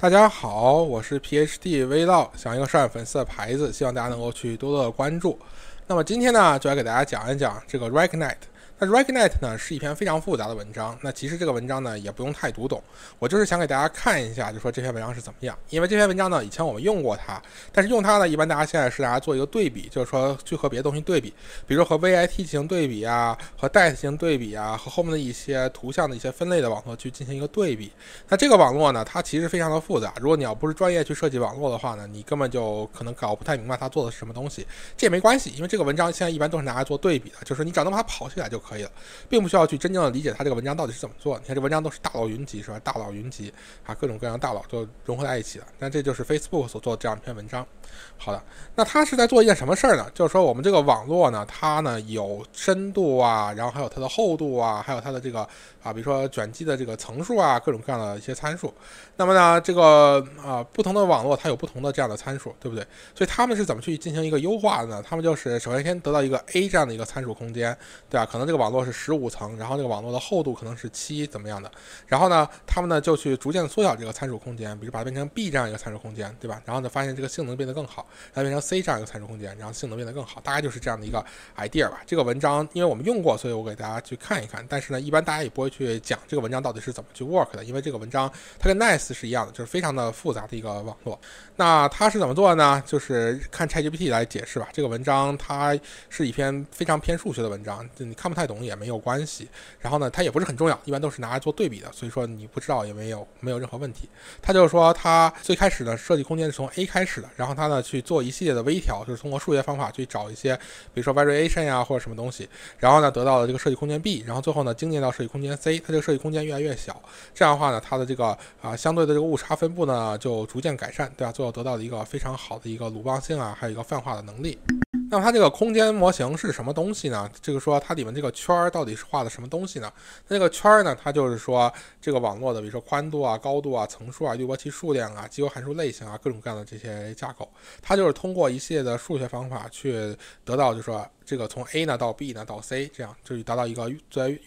大家好，我是 P H D 微道，想一个粉丝的牌子，希望大家能够去多多的关注。那么今天呢，就来给大家讲一讲这个 r e o g n i t e 那 RegNet 呢，是一篇非常复杂的文章。那其实这个文章呢，也不用太读懂。我就是想给大家看一下，就说这篇文章是怎么样。因为这篇文章呢，以前我们用过它，但是用它呢，一般大家现在是拿来做一个对比，就是说去和别的东西对比，比如和 ViT 型对比啊，和 Det 型对比啊，和后面的一些图像的一些分类的网络去进行一个对比。那这个网络呢，它其实非常的复杂。如果你要不是专业去设计网络的话呢，你根本就可能搞不太明白它做的是什么东西。这也没关系，因为这个文章现在一般都是拿来做对比的，就是你只要能把它跑起来就可。可以了，并不需要去真正理解他这个文章到底是怎么做。你看这文章都是大佬云集是吧？大佬云集啊，各种各样大佬都融合在一起了。那这就是 Facebook 所做的这样一篇文章。好的，那他是在做一件什么事儿呢？就是说我们这个网络呢，它呢有深度啊，然后还有它的厚度啊，还有它的这个啊，比如说卷积的这个层数啊，各种各样的一些参数。那么呢，这个啊，不同的网络它有不同的这样的参数，对不对？所以他们是怎么去进行一个优化的呢？他们就是首先先得到一个 A 这样的一个参数空间，对吧？可能这个。网络是十五层，然后这个网络的厚度可能是七，怎么样的？然后呢，他们呢就去逐渐缩小这个参数空间，比如把它变成 B 这样一个参数空间，对吧？然后呢，发现这个性能变得更好；它变成 C 这样一个参数空间，然后性能变得更好。大概就是这样的一个 idea 吧。这个文章因为我们用过，所以我给大家去看一看。但是呢，一般大家也不会去讲这个文章到底是怎么去 work 的，因为这个文章它跟 n i c e 是一样的，就是非常的复杂的一个网络。那它是怎么做的呢？就是看 ChatGPT 来解释吧。这个文章它是一篇非常偏数学的文章，就你看不太。懂也没有关系，然后呢，它也不是很重要，一般都是拿来做对比的，所以说你不知道也没有没有任何问题。他就是说他最开始的设计空间是从 A 开始的，然后他呢去做一系列的微调，就是通过数学方法去找一些，比如说 variation 呀或者什么东西，然后呢得到了这个设计空间 B，然后最后呢精炼到设计空间 C，它这个设计空间越来越小，这样的话呢，它的这个啊相对的这个误差分布呢就逐渐改善，对吧？最后得到了一个非常好的一个鲁棒性啊，还有一个泛化的能力。那么它这个空间模型是什么东西呢？这个说它里面这个圈儿到底是画的什么东西呢？这个圈儿呢，它就是说这个网络的，比如说宽度啊、高度啊、层数啊、滤波器数量啊、激活函数类型啊，各种各样的这些架构，它就是通过一系列的数学方法去得到，就是说这个从 A 呢到 B 呢到 C，这样就是达到一个越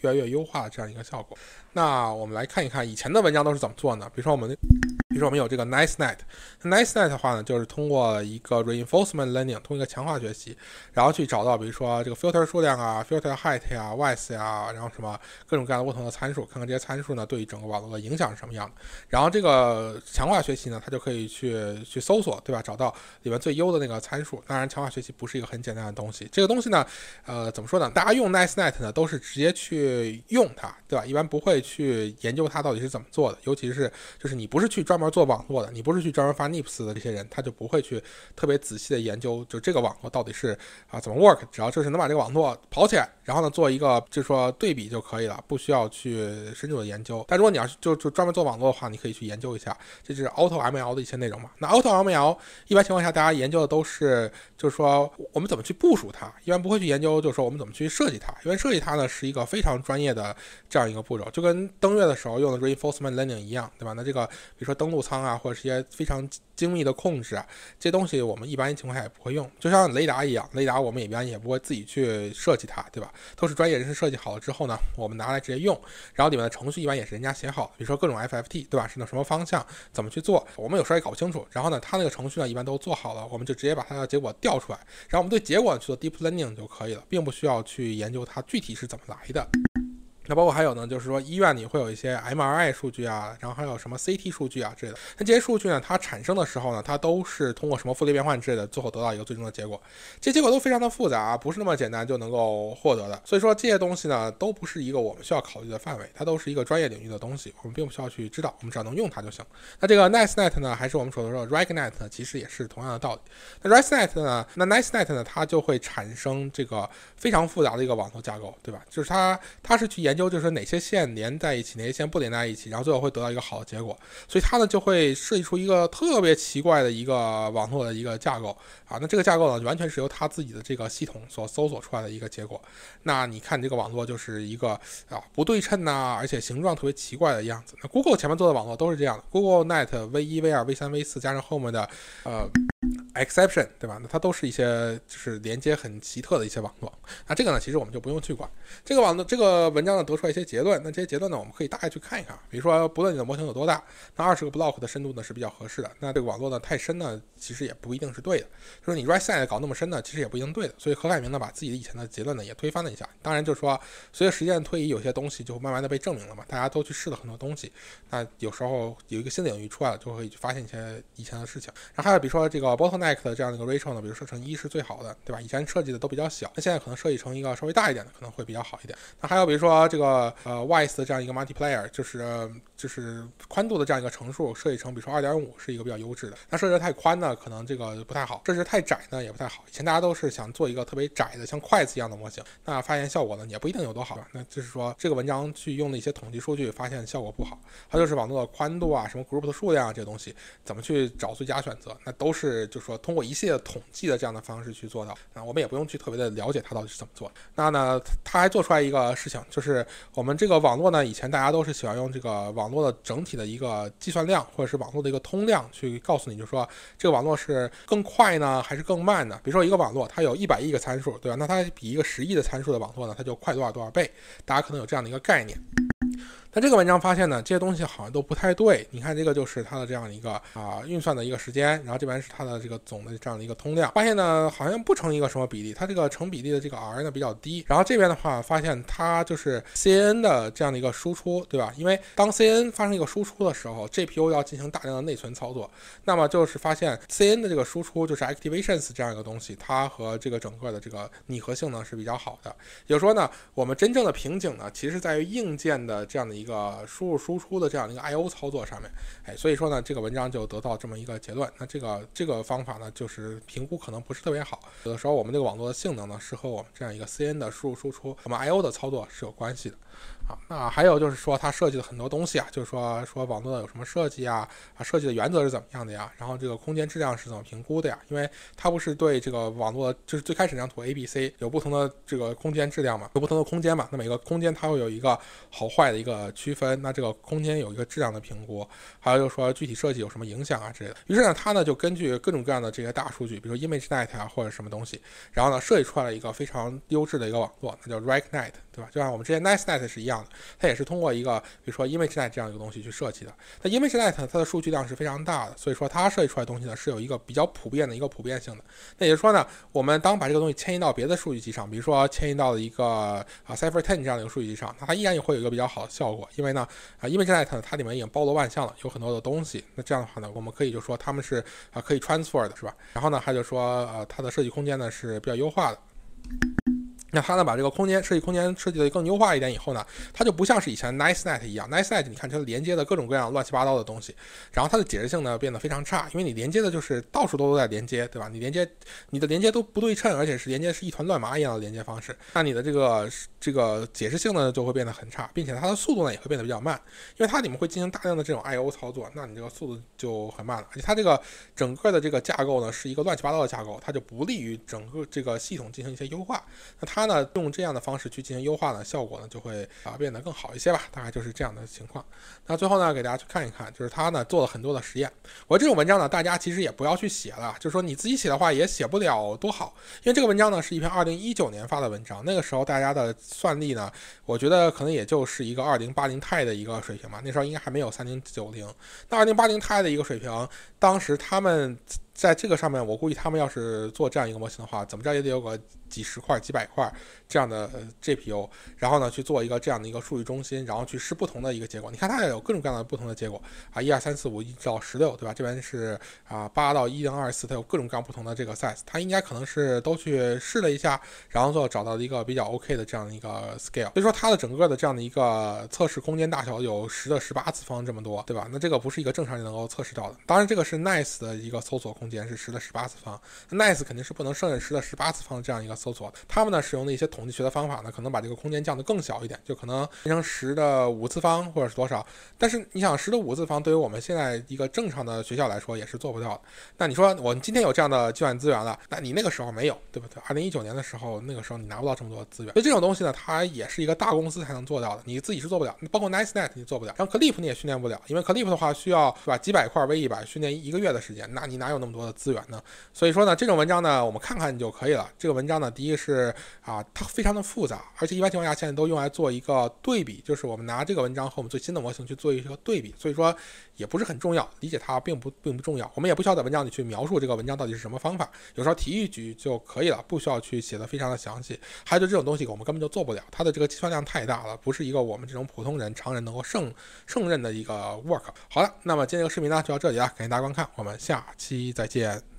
来越优化的这样一个效果。那我们来看一看以前的文章都是怎么做呢？比如说我们。比如说我们有这个 n i c e n i n e t n i c e n i Net 的话呢，就是通过一个 Reinforcement Learning，通过一个强化学习，然后去找到比如说这个 Filter 数量啊、Filter Height 呀、w i s e 呀，然后什么各种各样的不同的参数，看看这些参数呢对于整个网络的影响是什么样的。然后这个强化学习呢，它就可以去去搜索，对吧？找到里面最优的那个参数。当然，强化学习不是一个很简单的东西。这个东西呢，呃，怎么说呢？大家用 n i c e n i Net 呢，都是直接去用它，对吧？一般不会去研究它到底是怎么做的。尤其是就是你不是去专门做网络的，你不是去专门发 NIPS 的这些人，他就不会去特别仔细的研究，就这个网络到底是啊怎么 work。只要就是能把这个网络跑起来，然后呢做一个就是说对比就可以了，不需要去深入的研究。但如果你要是就就专门做网络的话，你可以去研究一下，这就是 AutoML 的一些内容嘛。那 AutoML 一般情况下大家研究的都是就是说我们怎么去部署它，一般不会去研究就是说我们怎么去设计它，因为设计它呢是一个非常专业的这样一个步骤，就跟登月的时候用的 Reinforcement Learning 一样，对吧？那这个比如说登。路舱啊，或者一些非常精密的控制啊，这东西我们一般情况下也不会用。就像雷达一样，雷达我们也一般也不会自己去设计它，对吧？都是专业人士设计好了之后呢，我们拿来直接用。然后里面的程序一般也是人家写好，比如说各种 FFT，对吧？是那什么方向，怎么去做，我们有时候也搞不清楚。然后呢，它那个程序呢一般都做好了，我们就直接把它的结果调出来，然后我们对结果去做 deep learning 就可以了，并不需要去研究它具体是怎么来的。那包括还有呢，就是说医院你会有一些 MRI 数据啊，然后还有什么 CT 数据啊之类的。那这些数据呢，它产生的时候呢，它都是通过什么傅里叶变换之类的，最后得到一个最终的结果。这些结果都非常的复杂啊，不是那么简单就能够获得的。所以说这些东西呢，都不是一个我们需要考虑的范围，它都是一个专业领域的东西，我们并不需要去知道，我们只要能用它就行。那这个 n i c e n e t 呢，还是我们所说的 RegNet 呢，其实也是同样的道理。那 ResNet 呢，那 n i c e n e t 呢，它就会产生这个非常复杂的一个网络架构，对吧？就是它，它是去研研究就是哪些线连在一起，哪些线不连在一起，然后最后会得到一个好的结果。所以它呢就会设计出一个特别奇怪的一个网络的一个架构啊。那这个架构呢，完全是由它自己的这个系统所搜索出来的一个结果。那你看这个网络就是一个啊不对称呐，而且形状特别奇怪的样子。那 Google 前面做的网络都是这样的，Google Net V 一、V 二、V 三、V 四加上后面的呃 Exception 对吧？那它都是一些就是连接很奇特的一些网络。那这个呢，其实我们就不用去管这个网的这个文章呢，得出一些结论，那这些结论呢，我们可以大概去看一看，比如说，不论你的模型有多大，那二十个 block 的深度呢是比较合适的。那这个网络呢太深呢，其实也不一定是对的。就是你 right side 搞那么深呢，其实也不一定对的。所以何凯明呢，把自己的以前的结论呢也推翻了一下。当然，就是说随着时间的推移，有些东西就慢慢的被证明了嘛。大家都去试了很多东西，那有时候有一个新的领域出来了，就会发现一些以前的事情。然后还有比如说这个 bottleneck 的这样的一个 ratio 呢，比如说成一是最好的，对吧？以前设计的都比较小，那现在可能设计成一个稍微大一点的，可能会比较好一点。那还有比如说。这个呃，wise 的这样一个 multiplier，就是就是宽度的这样一个乘数，设计成比如说二点五是一个比较优质的。那设置太宽呢，可能这个不太好；，设置太窄呢，也不太好。以前大家都是想做一个特别窄的，像筷子一样的模型，那发现效果呢也不一定有多好。那就是说，这个文章去用的一些统计数据，发现效果不好。它就是网络的宽度啊，什么 group 的数量啊，这些东西怎么去找最佳选择，那都是就是说通过一系列统计的这样的方式去做到。啊，我们也不用去特别的了解它到底是怎么做。那呢，他还做出来一个事情，就是。我们这个网络呢，以前大家都是喜欢用这个网络的整体的一个计算量，或者是网络的一个通量，去告诉你就说这个网络是更快呢，还是更慢呢？比如说一个网络，它有一百亿个参数，对吧？那它比一个十亿的参数的网络呢，它就快多少多少倍？大家可能有这样的一个概念。那这个文章发现呢，这些东西好像都不太对。你看这个就是它的这样的一个啊运算的一个时间，然后这边是它的这个总的这样的一个通量，发现呢好像不成一个什么比例。它这个成比例的这个 R 呢比较低，然后这边的话发现它就是 C N 的这样的一个输出，对吧？因为当 C N 发生一个输出的时候，G P U 要进行大量的内存操作，那么就是发现 C N 的这个输出就是 activations 这样一个东西，它和这个整个的这个拟合性能是比较好的。就说呢，我们真正的瓶颈呢，其实在于硬件的这样的一一个输入输出的这样的一个 I/O 操作上面，哎，所以说呢，这个文章就得到这么一个结论。那这个这个方法呢，就是评估可能不是特别好。有的时候我们这个网络的性能呢，是和我们这样一个 C N 的输入输出，我们 I/O 的操作是有关系的。啊，那还有就是说，它设计了很多东西啊，就是说说网络有什么设计啊，啊，设计的原则是怎么样的呀？然后这个空间质量是怎么评估的呀？因为它不是对这个网络，就是最开始那图 A、B、C 有不同的这个空间质量嘛，有不同的空间嘛？那每个空间它会有一个好坏的一个。区分那这个空间有一个质量的评估，还有就是说具体设计有什么影响啊之类的。于是呢，他呢就根据各种各样的这些大数据，比如说 ImageNet 啊或者什么东西，然后呢设计出来了一个非常优质的一个网络，那叫 r e k n e t 对吧？就像我们之前 n i c e n e t 是一样的，它也是通过一个比如说 ImageNet 这样一个东西去设计的。那 ImageNet 它的数据量是非常大的，所以说它设计出来东西呢是有一个比较普遍的一个普遍性的。那也就是说呢，我们当把这个东西迁移到别的数据集上，比如说迁移到了一个啊 c i f a r Ten 这样的一个数据集上，它依然也会有一个比较好的效果。因为呢，啊，因为 Jet 它里面已经包罗万象了，有很多的东西。那这样的话呢，我们可以就说他们是啊可以 transfer 的，是吧？然后呢，他就说，呃，它的设计空间呢是比较优化的。那它呢，把这个空间设计空间设计的更优化一点以后呢，它就不像是以前 NiceNet 一样，NiceNet 你看它连接的各种各样乱七八糟的东西，然后它的解释性呢变得非常差，因为你连接的就是到处都在连接，对吧？你连接你的连接都不对称，而且是连接是一团乱麻一样的连接方式，那你的这个这个解释性呢就会变得很差，并且它的速度呢也会变得比较慢，因为它里面会进行大量的这种 I/O 操作，那你这个速度就很慢了，而且它这个整个的这个架构呢是一个乱七八糟的架构，它就不利于整个这个系统进行一些优化，那它。它呢，用这样的方式去进行优化呢，效果呢就会啊变得更好一些吧，大概就是这样的情况。那最后呢，给大家去看一看，就是他呢做了很多的实验。我这种文章呢，大家其实也不要去写了，就是说你自己写的话也写不了多好，因为这个文章呢是一篇二零一九年发的文章，那个时候大家的算力呢，我觉得可能也就是一个二零八零钛的一个水平吧，那时候应该还没有三零九零。那二零八零钛的一个水平，当时他们。在这个上面，我估计他们要是做这样一个模型的话，怎么着也得有个几十块、几百块这样的 GPU，然后呢去做一个这样的一个数据中心，然后去试不同的一个结果。你看它也有各种各样的不同的结果啊，一二三四五一直到十六，对吧？这边是啊八到一零二四，它有各种各样不同的这个 size，它应该可能是都去试了一下，然后最后找到了一个比较 OK 的这样的一个 scale。所以说它的整个的这样的一个测试空间大小有十的十八次方这么多，对吧？那这个不是一个正常人能够测试到的。当然这个是 nice 的一个搜索。空间是十的十八次方，Nice 肯定是不能胜任十的十八次方这样一个搜索他们呢使用的一些统计学的方法呢，可能把这个空间降得更小一点，就可能变成十的五次方或者是多少。但是你想，十的五次方对于我们现在一个正常的学校来说也是做不到的。那你说我们今天有这样的计算资源了，那你那个时候没有，对不对？二零一九年的时候，那个时候你拿不到这么多资源。所以这种东西呢，它也是一个大公司才能做到的，你自己是做不了。包括 NiceNet 你做不了，然后 Clip 你也训练不了，因为 Clip 的话需要是吧几百块 v 一百训练一个月的时间，那你哪有那么？多的资源呢，所以说呢，这种文章呢，我们看看就可以了。这个文章呢，第一是啊，它非常的复杂，而且一般情况下现在都用来做一个对比，就是我们拿这个文章和我们最新的模型去做一个对比。所以说。也不是很重要，理解它并不并不重要。我们也不需要在文章里去描述这个文章到底是什么方法，有时候提一句就可以了，不需要去写的非常的详细。还有就这种东西，我们根本就做不了，它的这个计算量太大了，不是一个我们这种普通人常人能够胜胜任的一个 work。好了，那么今天这个视频呢就到这里了，感谢大家观看，我们下期再见。